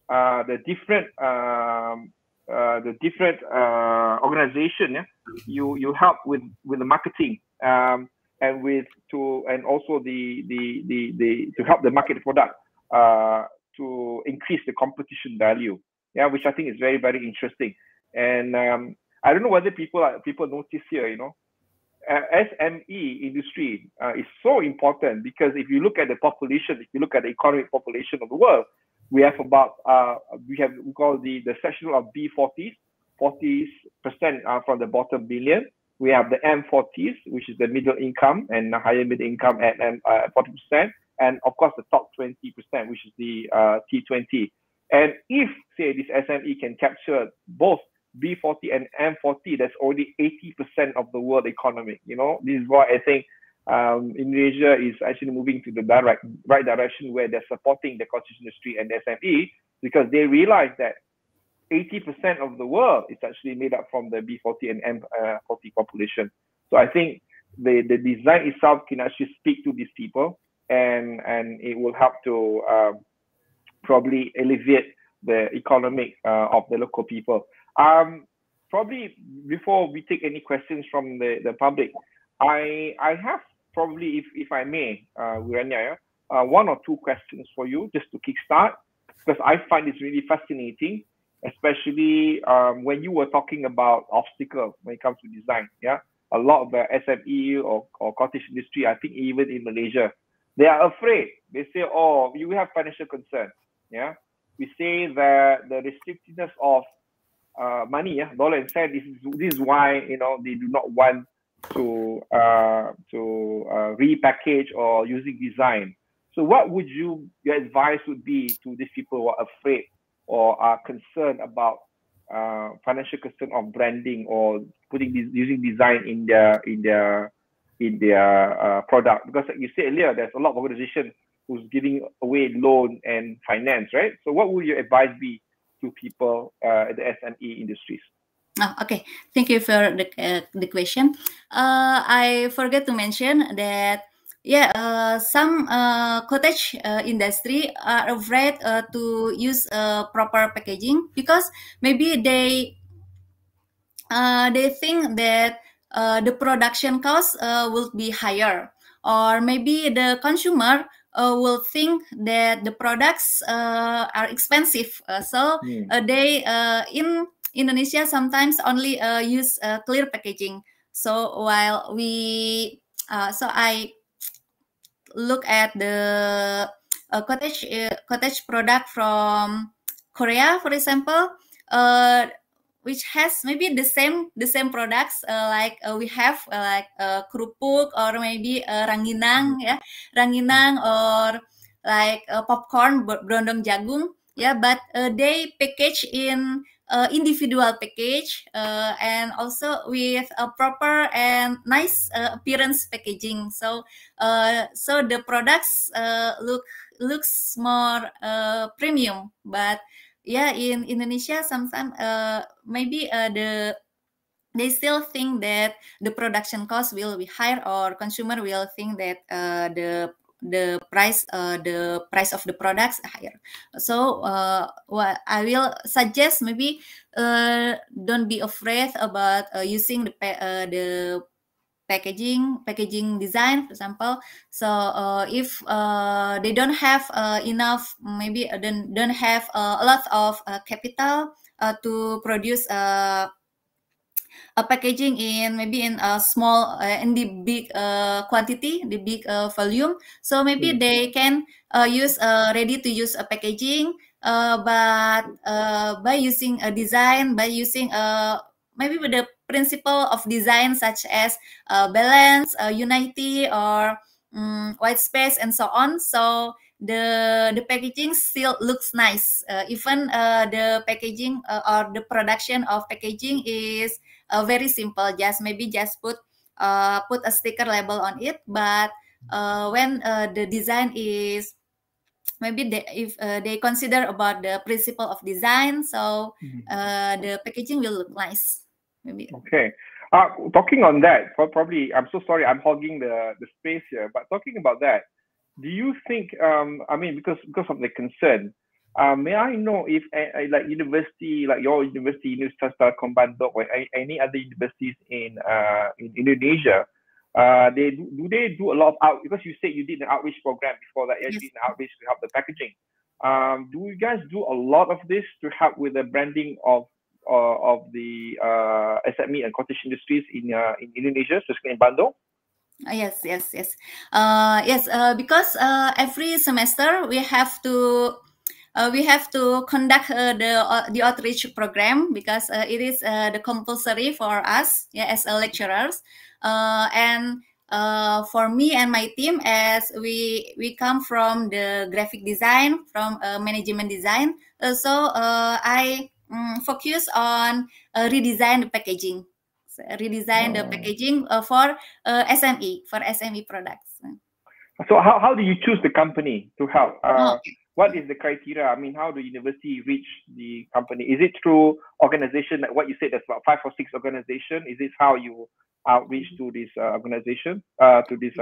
uh, the different um, uh, the different uh, organization yeah, you you help with with the marketing um, and with to and also the the the, the to help the market product uh, to increase the competition value yeah which I think is very very interesting and um, I don't know whether people are, people notice here you know uh, SME industry uh, is so important because if you look at the population, if you look at the economic population of the world, we have about uh, we have we call the the section of B40s, 40s percent are from the bottom billion. We have the M40s, which is the middle income and higher middle income at M, um, uh, 40%, and of course the top 20%, which is the uh, T20. And if say this SME can capture both B40 and M40 that's already 80% of the world economy. You know, this is why I think um, Indonesia is actually moving to the direct right direction where they're supporting the construction industry and SME because they realize that 80% of the world is actually made up from the B40 and M40 uh, population. So I think the, the design itself can actually speak to these people and, and it will help to um, probably alleviate the economic uh, of the local people. Um, probably before we take any questions from the, the public, I I have probably, if, if I may, uh, uh, one or two questions for you just to kickstart, because I find it's really fascinating, especially um, when you were talking about obstacle when it comes to design. Yeah, a lot of the SME or, or cottage industry, I think even in Malaysia, they are afraid. They say, oh, you have financial concerns. Yeah, we say that the restrictiveness of uh, money, yeah, dollar and cent. This is this is why you know they do not want to uh, to uh, repackage or using design. So, what would you your advice would be to these people who are afraid or are concerned about uh, financial concern of branding or putting this, using design in their in their in their uh, product? Because like you said earlier, there's a lot of organization who's giving away loan and finance, right? So, what would your advice be to people uh, the SME industries. Oh, okay, thank you for the, uh, the question. Uh, I forgot to mention that yeah, uh, some uh, cottage uh, industry are afraid uh, to use uh, proper packaging because maybe they uh, they think that the production cost will be higher, or maybe the consumer uh, will think that the products uh, are expensive. Uh, so yeah. Hmm. uh, they uh, in Indonesia sometimes only uh, use uh, clear packaging. So while we, uh, so I look at the uh, cottage uh, cottage product from Korea, for example. Uh, which has maybe the same the same products uh, like uh, we have uh, like uh, kerupuk or maybe uh, ranginang hmm. yeah ranginang hmm. or like uh, popcorn brondong jagung yeah but uh, they package in uh, individual package uh, and also with a proper and nice uh, appearance packaging so uh, so the products uh, look looks more uh, premium but yeah, in Indonesia, sometimes uh, eh, maybe uh, the they still think that the production cost will be higher, or consumer will think that uh, the the price uh, the price of the products higher so uh, what i will suggest maybe uh, don't be afraid about uh, using the uh, the packaging packaging design for example so uh, if uh, they don't have uh, enough maybe don't, uh, don't have uh, a lot of uh, capital to produce a packaging in maybe in a small in the big quantity the big volume so maybe mm -hmm. they can use ready to use a packaging but by using a design by using a maybe with the principle of design such as uh, balance, uh, unity, or um, white space, and so on. So the the packaging still looks nice. Uh, even uh, the packaging uh, or the production of packaging is uh, very simple. Just maybe just put put a sticker label on it. But when the design is maybe they, if uh, they consider about the principle of design so mm-hmm. uh, the packaging will look nice Maybe. Okay. Uh, talking on that, probably, I'm so sorry, I'm hogging the, the space here, but talking about that, do you think, um, I mean, because because of the concern, uh, may I know if uh, like university, like your university, Universitas Telkom Bandung, or any other universities in uh, in Indonesia, uh, they do, do they do a lot of out because you said you did an outreach program before that, you yes. did an outreach to help the packaging. Um, do you guys do a lot of this to help with the branding of uh, of the uh, SME and cottage industries in uh, in Indonesia, specifically in Bandung? Yes, yes, yes. yes, because every semester we have to uh, we have to conduct uh, the uh, the outreach program because it is the compulsory for us yeah, as lecturers and for me and my team as we we come from the graphic design from management design so I um, focus on uh, redesign the packaging so redesign oh. the packaging uh, for uh, sme for sme products so how, how do you choose the company to help uh, oh, what is the criteria i mean how do university reach the company is it through organization like what you said That's about five or six organization is this how you outreach to this uh, organization uh, to these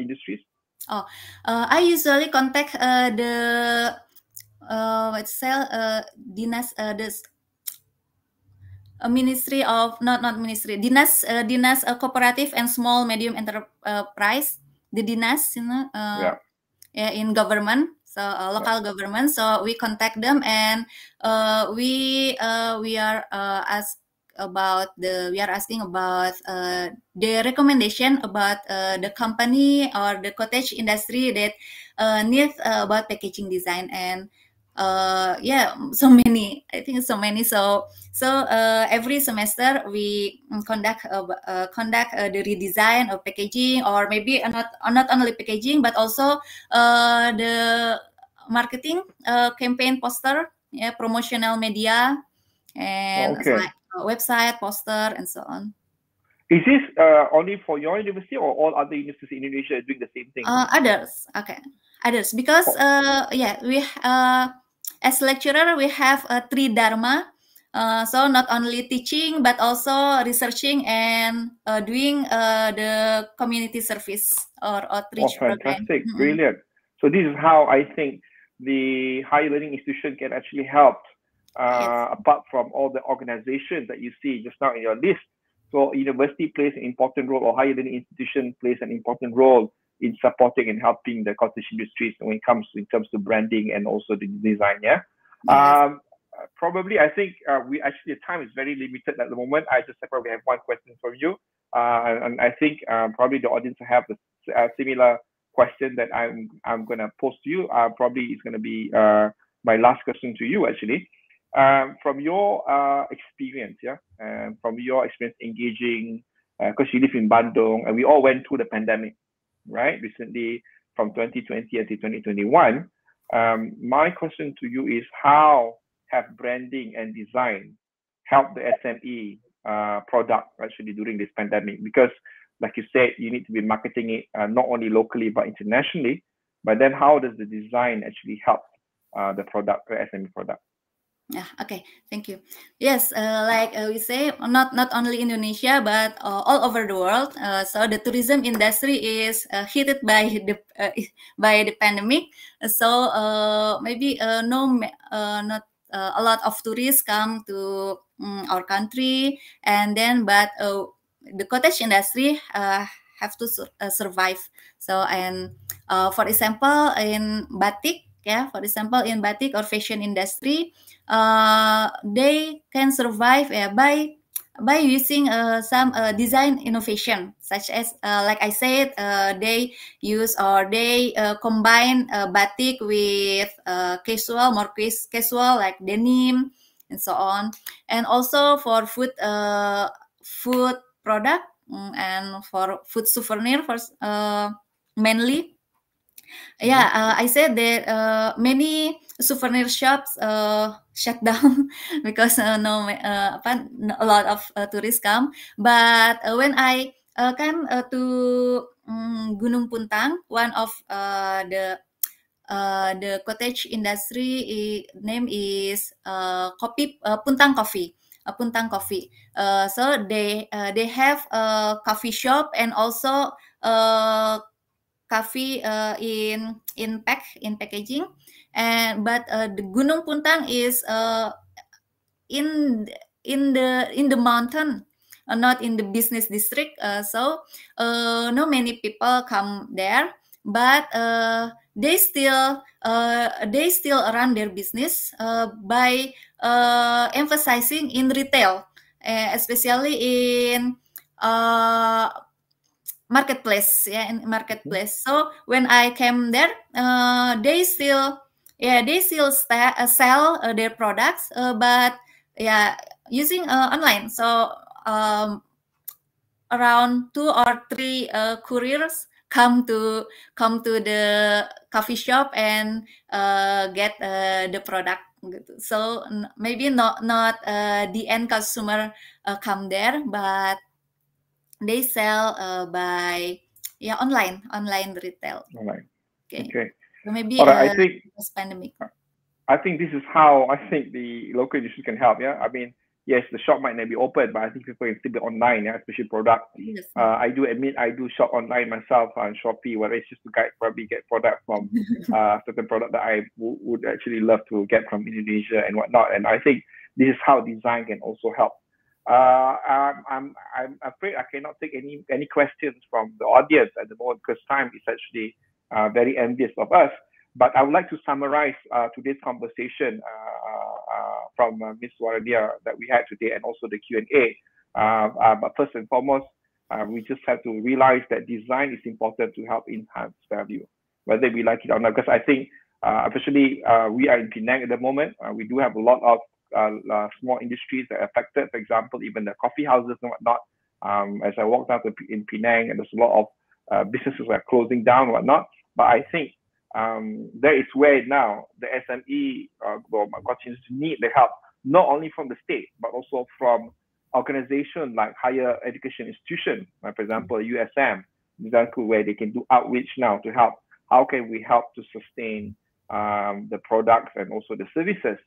industries oh i usually contact the uh, it's sell uh, dinas uh, the a ministry of not not ministry dinas uh, dinas uh, cooperative and small medium enterprise uh, the dinas you know uh, yeah. in government so uh, local yeah. government so we contact them and uh, we uh, we are uh, asked about the we are asking about uh, the recommendation about uh, the company or the cottage industry that uh, needs uh, about packaging design and uh, yeah so many i think so many so so uh, every semester we conduct uh, uh, conduct uh, the redesign of packaging or maybe uh, not uh, not only packaging but also uh, the marketing uh, campaign poster yeah promotional media and okay. uh, website poster and so on Is this uh, only for your university or all other universities in Indonesia doing the same thing? Uh, others, okay, others because oh. uh, yeah, we uh, as lecturer, we have a three dharma. Uh, so not only teaching, but also researching and uh, doing uh, the community service or outreach oh, fantastic. program. Mm-hmm. Brilliant. Mm -hmm. So this is how I think the higher learning institution can actually help uh, yes. apart from all the organizations that you see just now in your list. So university plays an important role or higher learning institution plays an important role in supporting and helping the cottage industries when it comes in terms of branding and also the design. Yeah. Um, probably, I think uh, we actually the time is very limited at the moment. I just probably have one question from you, uh, and I think um, probably the audience have a, a, uh, similar question that I'm I'm gonna post to you. Uh, probably it's gonna be uh, my last question to you actually. Um, from your uh, experience, yeah, from your experience engaging, because you live in Bandung, and we all went through the pandemic right, recently from 2020 until 2021. Um, my question to you is how have branding and design helped the SME uh, product actually during this pandemic? Because, like you said, you need to be marketing it uh, not only locally but internationally. But then, how does the design actually help uh, the product, the SME product? Yeah. Okay. Thank you. Yes. Uh, like uh, we say, not not only Indonesia but uh, all over the world. Uh, so the tourism industry is hit uh, by the uh, by the pandemic. So maybe no not a lot of tourists come to um, our country, and then but the cottage industry have to sur survive. So and for example in batik, yeah, for example in batik or fashion industry uh, they can survive uh, by by using uh, some uh, design innovation such as uh, like i said uh, they use or they uh, combine uh, batik with casual more casual like denim and so on and also for food food product mm, and for food souvenir for mainly Yeah, ya, hmm. uh, I said that uh, many souvenir shops uh, shut down because uh, no, uh, a lot of uh, tourists come. But uh, when I uh, came uh, to um, Gunung Puntang, one of uh, the uh, the cottage industry name is uh, Kopi uh, Puntang Coffee. Uh, Puntang Coffee. Uh, so they uh, they have a coffee shop and also uh, coffee uh, in in pack in packaging, and but uh, the Gunung Puntang is uh, in in the in the mountain, uh, not in the business district. Uh, so uh, not many people come there, but uh, they still uh, they still run their business uh, by uh, emphasizing in retail, uh, especially in uh, marketplace yeah in mm-hmm. marketplace so when i came there uh, they still yeah they still st- uh, sell uh, their products uh, but yeah using uh, online so um, around two or three couriers come to come to the coffee shop and get the product so maybe not not the end consumer come there but they sell uh, by yeah online online retail. Online. Okay. okay. So maybe right, uh, I think pandemic. I think this is how I think the local industry can help. Yeah, I mean, yes, the shop might not be open, but I think people can still be online. Yeah, especially product. Yes. Uh, I do admit I do shop online myself on Shopee, where it's just to guide probably get product from uh, certain product that I would actually love to get from Indonesia and whatnot. And I think this is how design can also help uh, I'm, I'm, afraid I cannot take any, any questions from the audience at the moment because time is actually uh, very envious of us. But I would like to summarize uh, today's conversation uh, uh, from uh, Ms. Waradia that we had today and also the Q&A. but first and foremost, we just have to realize that design is important to help enhance value, whether we like it or not. Because I think, especially we are in Penang at the moment, we do have a lot of uh, uh, small industries that are affected. For example, even the coffee houses and whatnot. Um, as I walked out in Penang, and there's a lot of uh, businesses that are closing down and whatnot. But I think um, that is where now the SME uh, well, need the help, not only from the state, but also from organizations like higher education institution, like for example, USM, where they can do outreach now to help. How can we help to sustain um, the products and also the services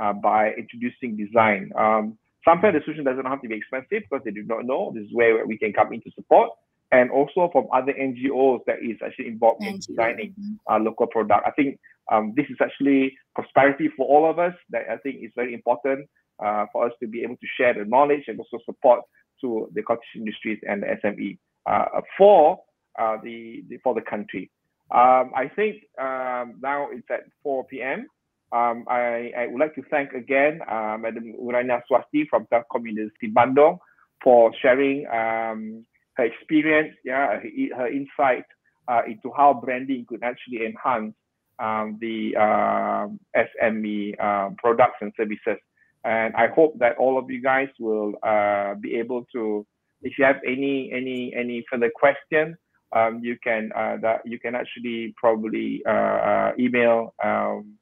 uh, by introducing design. Um, sometimes the solution doesn't have to be expensive because they do not know. This is where we can come in to support. And also from other NGOs that is actually involved NGO. in designing mm-hmm. uh, local product. I think um, this is actually prosperity for all of us that I think is very important uh, for us to be able to share the knowledge and also support to the cottage industries and the SME uh, for uh, the, the, for the country. Um, I think um, now it's at 4 p.m. Um, I, I, would like to thank again uh, Madam Urania Swasti from Telkom Community Bandung for sharing um, her experience, yeah, her, her insight uh, into how branding could actually enhance um, the uh, um, SME um, products and services. And I hope that all of you guys will uh, be able to, if you have any any any further questions, um, you can uh, that you can actually probably uh, email. Um,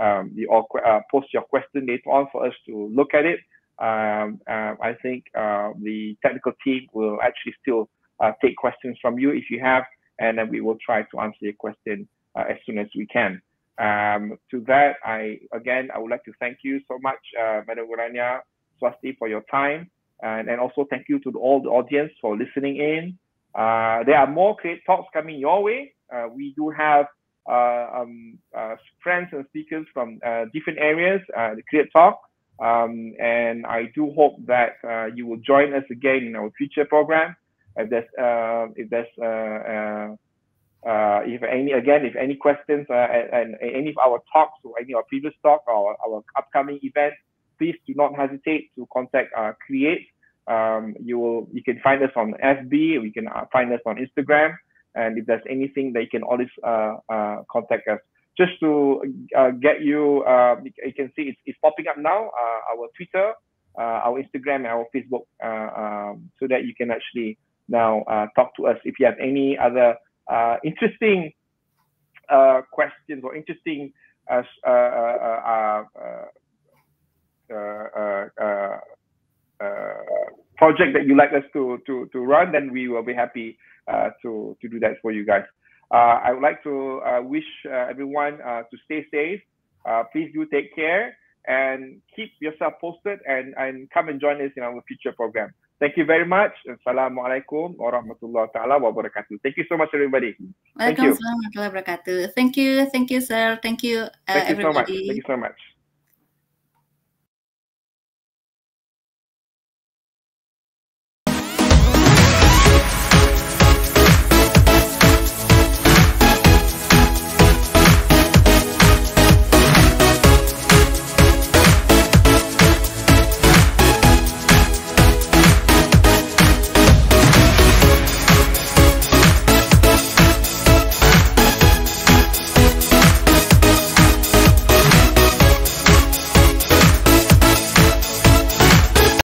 um, you all uh, post your question later on for us to look at it. Um, uh, I think uh, the technical team will actually still uh, take questions from you if you have, and then we will try to answer your question uh, as soon as we can. Um, to that, I again, I would like to thank you so much, uh, Madam Urania Swasti, for your time. And, and also thank you to all the audience for listening in. there are more great talks coming your way. we do have uh, um, uh, friends and speakers from uh, different areas to create talk. Um, and I do hope that you will join us again in our future program. If there's, if there's uh, if any again if any questions uh, and, and, any of our talks or any of our previous talk or our upcoming events please do not hesitate to contact uh, create um, you will you can find us on fb you can find us on instagram and if there's anything, they can always uh, uh, contact us. Just to uh, get you, you can see it's, it's popping up now, our Twitter, our Instagram, our Facebook, um, so that you can actually now talk to us if you have any other interesting questions or interesting as uh, uh, uh, project that you like us to to to run, then we will be happy uh, to to do that for you guys. Uh, I would like to uh, wish everyone to stay safe. please do take care and keep yourself posted and, and come and join us in our future program. Thank you very much. Assalamualaikum warahmatullahi taala wabarakatuh. Thank you so much, everybody. Thank you. Thank you. Thank you, sir. Thank you, uh, Thank you everybody. so much. Thank you so much.